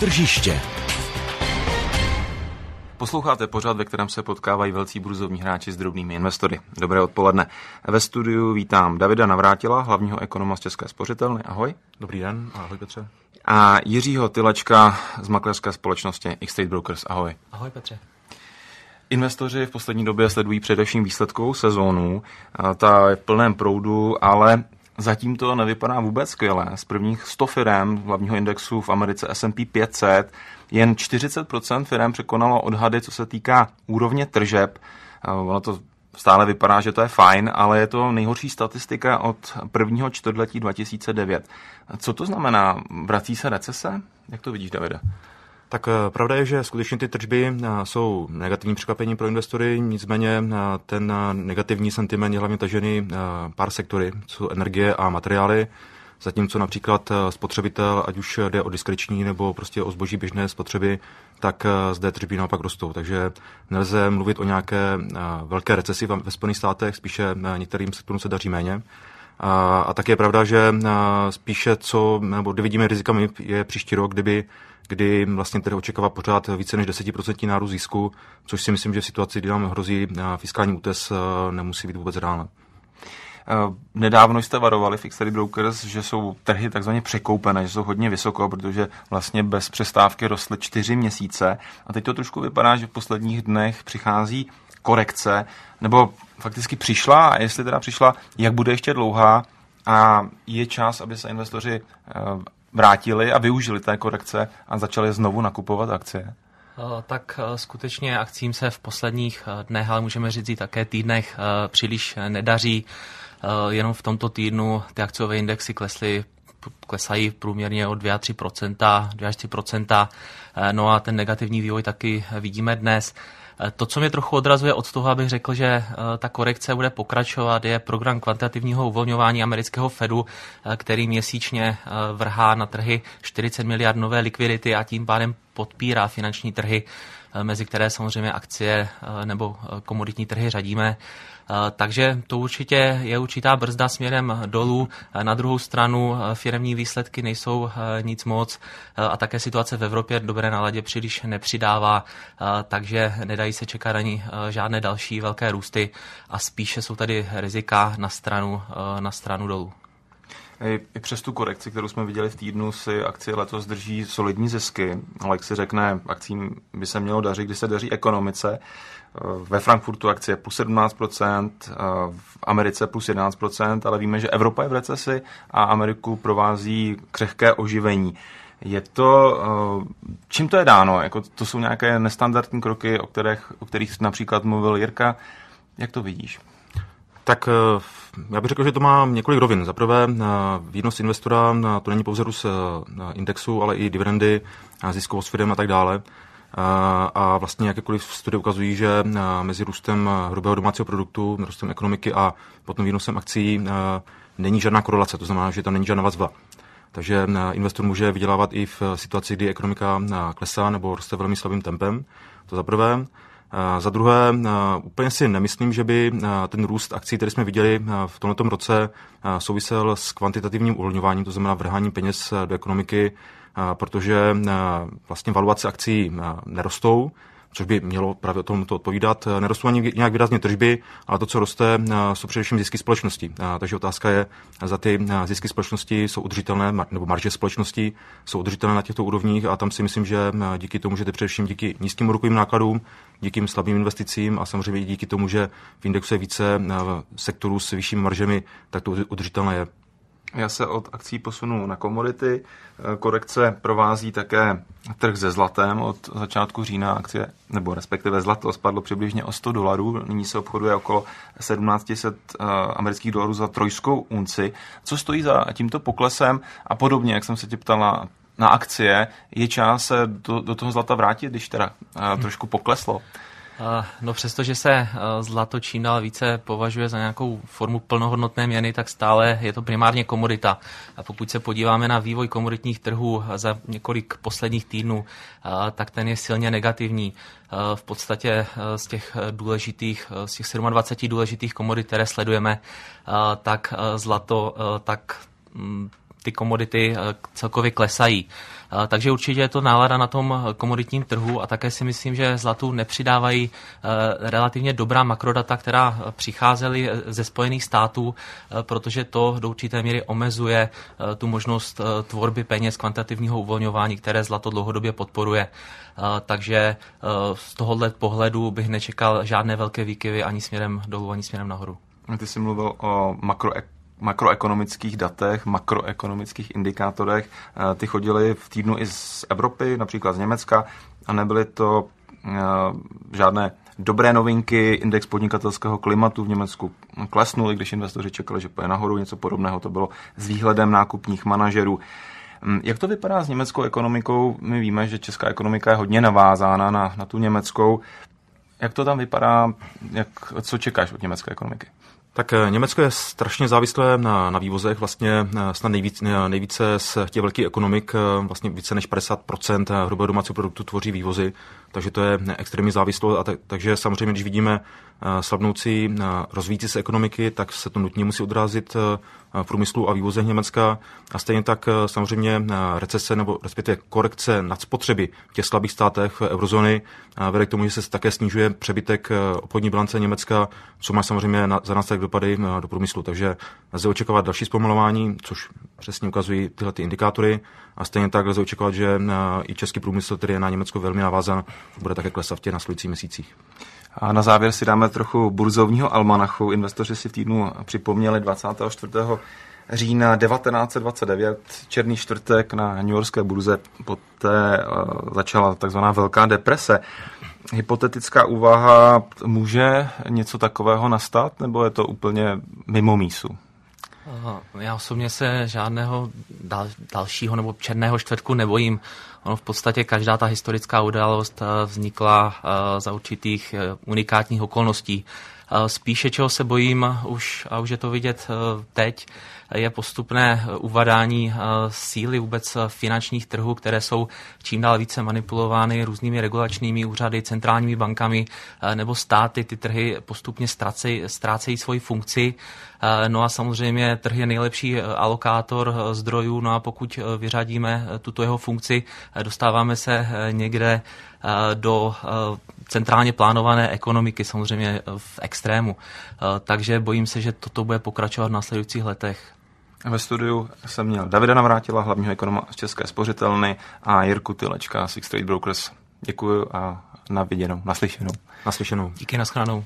Tržiště. Posloucháte pořad, ve kterém se potkávají velcí burzovní hráči s drobnými investory. Dobré odpoledne. Ve studiu vítám Davida Navrátila, hlavního ekonoma z České spořitelny. Ahoj. Dobrý den, ahoj Petře. A Jiřího Tylačka z makléřské společnosti x Brokers. Ahoj. Ahoj Petře. Investoři v poslední době sledují především výsledkovou sezónu. Ta je v plném proudu, ale Zatím to nevypadá vůbec skvěle. Z prvních 100 firm hlavního indexu v Americe S&P 500 jen 40% firm překonalo odhady, co se týká úrovně tržeb. Eh, ono to stále vypadá, že to je fajn, ale je to nejhorší statistika od prvního čtvrtletí 2009. Co to znamená? Vrací se recese? Jak to vidíš, Davide? Tak eh, pravda je, že skutečně ty tržby eh, jsou negativní překvapení pro investory, nicméně eh, ten negativní sentiment je hlavně tažený pár sektory, co energie a materiály. Zatímco například spotřebitel, ať už jde o diskreční nebo prostě o zboží běžné spotřeby, tak zde tržby naopak rostou. Takže nelze mluvit o nějaké velké recesi ve Spojených státech, spíše některým sektorům se daří méně. A, a tak je pravda, že spíše co, nebo kdy vidíme rizika, je příští rok, kdyby kdy vlastně tedy očekává pořád více než 10% nárůst zisku, což si myslím, že v situaci, kdy nám hrozí fiskální útes, nemusí být vůbec reálné. Nedávno jste varovali Fixed Brokers, že jsou trhy takzvaně překoupené, že jsou hodně vysoko, protože vlastně bez přestávky rostly čtyři měsíce. A teď to trošku vypadá, že v posledních dnech přichází korekce, nebo fakticky přišla a jestli teda přišla, jak bude ještě dlouhá a je čas, aby se investoři eh, vrátili a využili té korekce a začali znovu nakupovat akcie? Eh, tak eh, skutečně akcím se v posledních dnech, ale můžeme říct i také týdnech, příliš nedaří. Jenom v tomto týdnu ty akciové indexy klesly klesají průměrně o 2 3 2 3 No a ten negativní vývoj taky vidíme dnes. Eh, to, co mě trochu odrazuje od toho, abych řekl, že eh, ta korekce bude pokračovat, je program kvantitativního uvolňování amerického Fedu, eh, který měsíčně vrhá na trhy 40 miliard nové likvidity a tím pádem podpírá finanční trhy. Eh, mezi které samozřejmě akcie eh, nebo eh, komoditní trhy řadíme. Takže to určitě je určitá brzda směrem dolů. Na druhou stranu firmní výsledky nejsou nic moc a také situace v Evropě dobré naladě příliš nepřidává, takže nedají se čekat ani žádné další velké růsty a spíše jsou tady rizika na stranu, na stranu dolů. I přes tu korekci, kterou jsme viděli v týdnu, si akcie letos drží solidní zisky. Ale no, jak si řekne, akcím by se mělo dařit, když se daří ekonomice. Eh, ve Frankfurtu akcie plus 17%, eh, v Americe plus 11%, ale víme, že Evropa je v recesi a Ameriku provází křehké oživení. Je to, eh, čím to je dáno? Jako to jsou nějaké nestandardní kroky, o kterých, o kterých například mluvil Jirka. Jak to vidíš? Tak eh, já bych řekl, že to má několik rovin. Za prvé, eh, výnos investora eh, to není pouze růst indexu, ale i dividendy, ziskovost firm a tak dále. A vlastně jakékoliv studie ukazují, že mezi růstem hrubého domácího produktu, růstem ekonomiky a potom výnosem akcí není žádná korelace, to znamená, že tam není žádná vazba. Takže investor může vydělávat i v situaci, kdy ekonomika klesá nebo roste velmi slabým tempem. To za prvé. Za druhé, úplně si nemyslím, že by ten růst akcí, který jsme viděli v tomto roce, souvisel s kvantitativním uvolňováním, to znamená vrhání peněz do ekonomiky, protože vlastně valuace akcí nerostou, což by mělo právě o tomto to odpovídat. Eh, nerostou ani nějak výrazně tržby, ale to, co roste, eh, jsou především zisky společností. Eh, takže otázka je, za ty zisky společnosti jsou udržitelné, nebo marže společností jsou udržitelné na těchto úrovních a tam si myslím, že díky tomu, že ty především díky nízkým úrokovým nákladům, díky slabým investicím a samozřejmě díky tomu, že v indexu je více sektorů s vyššími maržemi, tak to udržitelné je. Já se od akcí posunu na komodity. Eh, korekce provází také trh se zlatem. Od začátku října akcie, nebo respektive zlato, spadlo přibližně o 100 dolarů. Nyní se obchoduje okolo 1700 eh, amerických dolarů za trojskou unci. Co stojí za tímto poklesem? A podobně, jak jsem se tě ptala na akcie, je čas se do, do toho zlata vrátit, když teda eh, trošku pokleslo? No přesto, že se eh, zlato čím dál více považuje za nějakou formu plnohodnotné měny, tak stále je to primárně komodita. A pokud se podíváme na vývoj komoditních trhů za několik posledních týdnů, eh, tak ten je silně negativní. Eh, v podstatě z těch důležitých, z těch 27 důležitých komodit, které sledujeme, tak zlato, tak mm, ty komodity eh, celkově klesají. Eh, takže určitě je to nálada na tom komoditním trhu a také si myslím, že zlatu nepřidávají eh, relativně dobrá makrodata, která přicházely ze Spojených států, protože to do určité míry omezuje tu možnost tvorby peněz kvantitativního uvolňování, které zlato dlouhodobě podporuje. Takže z tohohle pohledu bych nečekal žádné velké výkyvy ani směrem dolů, ani směrem nahoru. Ty jsi mluvil o makroek makroekonomických datech, makroekonomických indikátorech. Eh, ty chodily v týdnu i z Evropy, například z Německa, a nebyly to eh, žádné dobré novinky. Index podnikatelského klimatu v Německu klesnul, i když investoři čekali, že půjde nahoru. Něco podobného to bylo s výhledem nákupních manažerů. Hm, jak to vypadá s německou ekonomikou? My víme, že česká ekonomika je hodně navázána na, na tu německou. Jak to tam vypadá? Jak, co čekáš od německé ekonomiky? Tak eh, Německo je strašně závislé na, na vývozech, vlastně eh, snad nejvíc, eh, nejvíce z těch velkých ekonomik, vlastně více než 50% hrubého domácího produktu tvoří vývozy takže to je extrémně závislost. A tak, takže samozřejmě, když vidíme eh, slavnoucí eh, rozvíjící se ekonomiky, tak se to nutně musí odrazit eh, v průmyslu a vývoze Německa. A stejně tak samozřejmě recese nebo respektive korekce nadspotřeby v těch slabých státech eurozóny vede k tomu, že se také snižuje přebytek obchodní bilance Německa, co má samozřejmě za tak dopady do průmyslu. Takže lze očekávat další zpomalování, což přesně ukazují tyhle ty indikátory. A stejně tak lze očekávat, že i český průmysl, který je na Německo velmi navázan, bude také klesat v těch následujících měsících. A na závěr si dáme trochu burzovního almanachu. Investoři si v týdnu připomněli 24 října 1929, černý čtvrtek na New Yorkské burze, poté eh, začala takzvaná Velká deprese. Hypotetická úvaha, může něco takového nastat, nebo je to úplně mimo mísu? Já osobně se žádného dal, dalšího nebo černého čtvrtku nebojím. Ono v podstatě každá ta historická událost eh, vznikla eh, za určitých eh, unikátních okolností. Spíše, čeho se bojím, a už, a už je to vidět e, teď, je postupné uvadání e, síly vůbec e, finančních trhů, které jsou čím dál více manipulovány různými regulačními úřady, centrálními bankami nebo státy. Ty trhy postupně ztrácejí, ztrácejí svoji funkci. No a samozřejmě trh je nejlepší alokátor zdrojů, no a pokud vyřadíme tuto jeho funkci, dostáváme se někde Eh, do eh, centrálně plánované ekonomiky, samozřejmě eh, v extrému. Takže bojím se, že toto bude pokračovat v následujících letech. Ve studiu jsem měl Davida Navrátila, hlavního ekonoma z České spořitelny a Jirku Tylečka z trade Brokers. Děkuji a na viděnou, naslyšenou. Naslyšenou. Díky, naschranou.